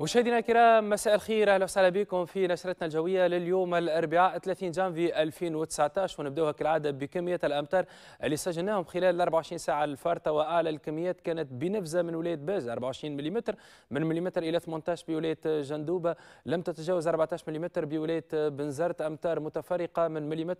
مشاهدينا الكرام مساء الخير اهلا وسهلا بكم في نشرتنا الجويه لليوم الاربعاء 30 جانفي 2019 ونبداوها كالعاده بكميه الامطار اللي سجلناهم خلال ال 24 ساعه الفارطه واعلى الكميات كانت بنفزه من ولايه باز 24 ملم من ملم الى 18 بولايه جندوبه لم تتجاوز 14 ملم بولايه بنزرت امتار متفرقه من ملم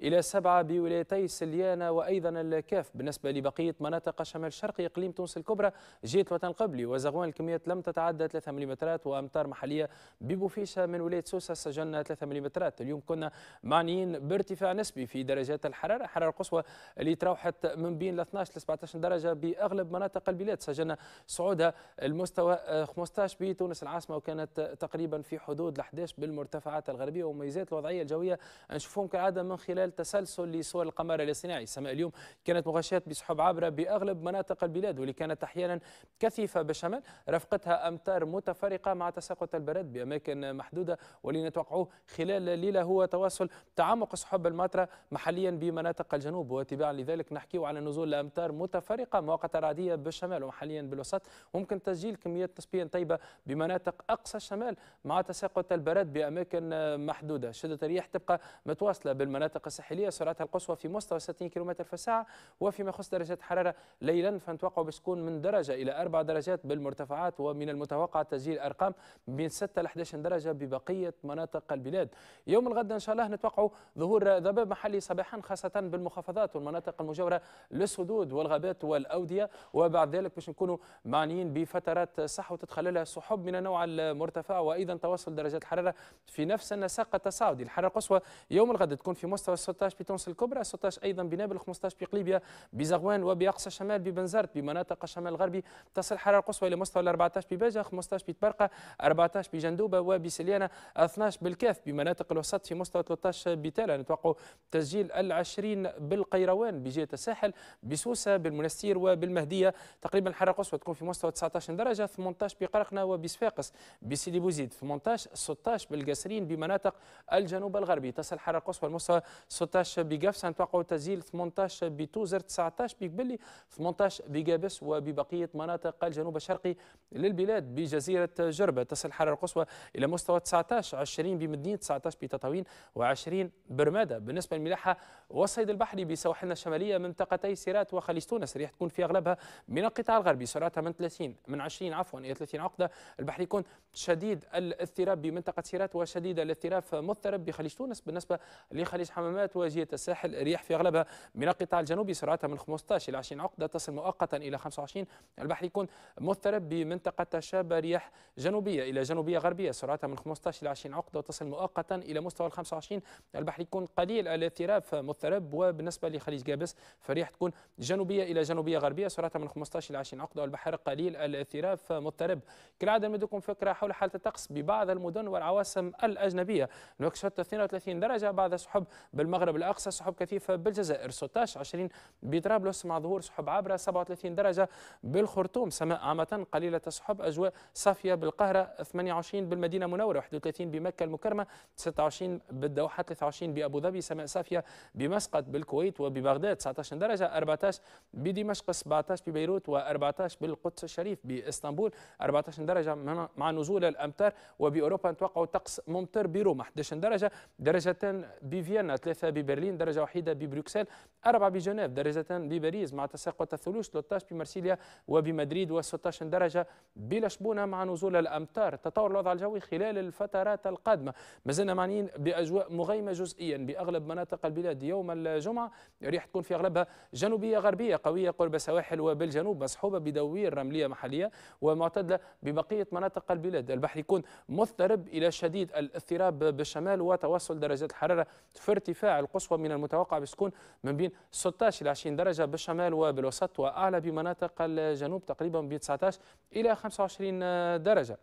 الى 7 بولايتي سليانه وايضا الكاف بالنسبه لبقيه مناطق شمال شرقي اقليم تونس الكبرى جهه الوطن القبلي وزغوان الكميات لم تتعدى 3 ملم وامطار محليه ببوفيشه من ولايه سوسه سجلنا 3 ملم اليوم كنا معنيين بارتفاع نسبي في درجات الحراره الحراره القصوى اللي تراوحت من بين 12 ل 17 درجه باغلب مناطق البلاد سجلنا صعودها المستوى 15 بتونس العاصمه وكانت تقريبا في حدود ال 11 بالمرتفعات الغربيه وميزات الوضعيه الجويه نشوفهم كالعاده من خلال تسلسل لصور القمر الاصطناعي السماء اليوم كانت مغشيات بسحب عابره باغلب مناطق البلاد واللي كانت احيانا كثيفه بالشمال رافقتها امطار متفرقه فارقة مع تساقط البرد بأماكن محدودة واللي نتوقعوه خلال الليلة هو تواصل تعمق سحب المطرة محليا بمناطق الجنوب وتباعا لذلك نحكي على نزول أمطار متفرقة مواقع رعدية بالشمال ومحليا بالوسط ممكن تسجيل كميات نسبيا طيبة بمناطق أقصى الشمال مع تساقط البرد بأماكن محدودة شدة الرياح تبقى متواصلة بالمناطق الساحلية سرعتها القصوى في مستوى 60 كم في الساعة وفيما يخص درجات حرارة ليلا فنتوقع بسكون من درجة إلى أربع درجات بالمرتفعات ومن المتوقع تسجيل الارقام بين 6 ل 11 درجه ببقيه مناطق البلاد يوم الغد ان شاء الله نتوقع ظهور ذباب محلي صباحا خاصه بالمخافضات والمناطق المجاوره للسدود والغابات والاوديه وبعد ذلك باش نكونوا معنيين بفترات وتدخل لها سحب من النوع المرتفع وايضا تواصل درجات الحراره في نفس النسق التصاعدي الحراره القصوى يوم الغد تكون في مستوى 16 بتونس الكبرى 16 ايضا بنابل 15 قليبيا بزغوان وباقصى الشمال ببنزرت بمناطق الشمال الغربي تصل الحراره القصوى الى مستوى 14 بباجه 15 بتبرع بفارقه 14 بجندوبه وبسليانه 12 بالكاف بمناطق الوسط في مستوى 13 بتالا نتوقع تسجيل ال 20 بالقيروان بجهه الساحل بسوسه بالمنستير وبالمهديه تقريبا الحراره القصوى تكون في مستوى 19 درجه 18 بقرقنه وبصفاقس بسيدي بوزيد 18 16 بالقاسرين بمناطق الجنوب الغربي تصل الحراره القصوى لمستوى 16 بقفصه نتوقع تسجيل 18 بتوزر 19 بقبلي 18 بقابس وببقيه مناطق الجنوب الشرقي للبلاد بجزيره جربة تصل الحرارة القصوى إلى مستوى 19 20 بمدينة 19 بتطاوين و20 برمادة بالنسبة للملاحة والصيد البحري بسواحلنا الشمالية منطقتي سيرات وخليج تونس الرياح تكون في أغلبها من القطاع الغربي سرعتها من 30 من 20 عفوا إلى 30 عقدة البحر يكون شديد الاضطراب بمنطقة سيرات وشديد الاضطراب مضطرب بخليج تونس بالنسبة لخليج حمامات وجهة الساحل الرياح في أغلبها من القطاع الجنوبي سرعتها من 15 إلى 20 عقدة تصل مؤقتا إلى 25 البحر يكون مضطرب بمنطقة شابة رياح جنوبيه الى جنوبيه غربيه سرعتها من 15 الى 20 عقده وتصل مؤقتا الى مستوى ال 25 البحر يكون قليل الاضطراب مضطرب وبالنسبه لخليج جابس فريح تكون جنوبيه الى جنوبيه غربيه سرعتها من 15 الى 20 عقده والبحر قليل الاضطراب مضطرب كالعاده نمدكم فكره حول حاله الطقس ببعض المدن والعواصم الاجنبيه نوكشوت 32 درجه بعد سحب بالمغرب الاقصى سحب كثيفه بالجزائر 16 20 بطرابلس مع ظهور سحب عابره 37 درجه بالخرطوم سماء عامه قليله السحب اجواء صافيه بالقاهرة 28 بالمدينة المنورة 31 بمكة المكرمة 26 بالدوحة 23 بأبو ظبي سماء صافية بمسقط بالكويت وببغداد 19 درجة 14 بدمشق 17 ببيروت و14 بالقدس الشريف بإسطنبول 14 درجة مع نزول الأمطار وبأوروبا نتوقع طقس ممطر بروما 11 درجة درجتان بفيينا 3 ببرلين درجة وحيدة ببروكسل 4 بجنيف درجتان بباريس مع تساقط الثلوج 13 بمارسيليا وبمدريد و16 درجة بلشبونة مع نزول نزول الأمطار تطور الوضع الجوي خلال الفترات القادمة ما زلنا معنيين بأجواء مغيمة جزئيا بأغلب مناطق البلاد يوم الجمعة ريح تكون في أغلبها جنوبية غربية قوية قرب سواحل وبالجنوب مصحوبة بدوير رملية محلية ومعتدلة ببقية مناطق البلاد البحر يكون مضطرب إلى شديد الاضطراب بالشمال وتوصل درجات الحرارة في ارتفاع القصوى من المتوقع بسكون تكون من بين 16 إلى 20 درجة بالشمال وبالوسط وأعلى بمناطق الجنوب تقريبا ب 19 إلى 25 درجة درجة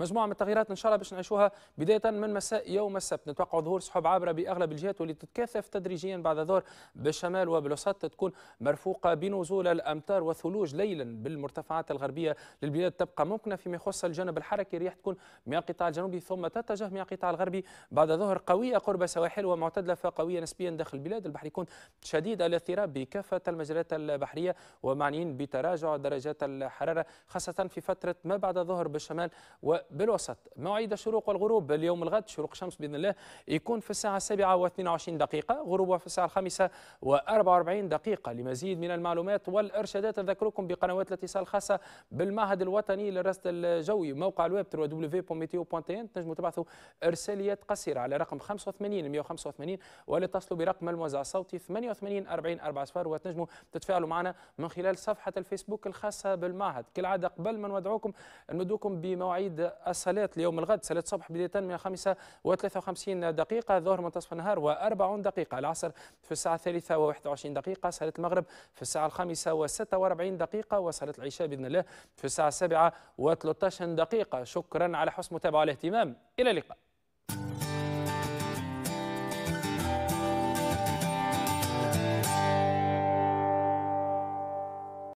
مجموعه من التغييرات ان شاء الله باش نعيشوها بدايه من مساء يوم السبت نتوقع ظهور سحب عابره باغلب الجهات واللي تتكاثف تدريجيا بعد ظهر بالشمال وبالوسط تكون مرفوقه بنزول الامطار والثلوج ليلا بالمرتفعات الغربيه للبلاد تبقى ممكنه فيما يخص الجانب الحركي الرياح تكون من القطاع الجنوبي ثم تتجه من القطاع الغربي بعد ظهر قويه قرب سواحل ومعتدله فقويه نسبيا داخل البلاد البحر يكون شديد الاضطراب بكافه المجالات البحريه ومعنيين بتراجع درجات الحراره خاصه في فتره ما بعد ظهر بالشمال و بالوسط موعد الشروق والغروب اليوم الغد شروق الشمس باذن الله يكون في الساعه 7 و22 دقيقه غروبها في الساعه 5 و و44 دقيقه لمزيد من المعلومات والارشادات اذكركم بقنوات الاتصال الخاصه بالمعهد الوطني للرصد الجوي موقع الويب www.meteo.in تنجموا تبعثوا ارساليات قصيره على رقم 85 185 ولا تصلوا برقم الموزع الصوتي 88 40 40 وتنجموا تتفاعلوا معنا من خلال صفحه الفيسبوك الخاصه بالمعهد كالعاده قبل ما نودعوكم نمدوكم بمواعيد الصلاة اليوم الغد صلاة الصبح بداية من 5 و53 دقيقة الظهر منتصف النهار و40 دقيقة العصر في الساعة الثالثة و21 دقيقة صلاة المغرب في الساعة الخامسة و46 دقيقة وصلاة العشاء بإذن الله في الساعة السابعة و13 دقيقة شكرا على حسن متابعة والاهتمام إلى اللقاء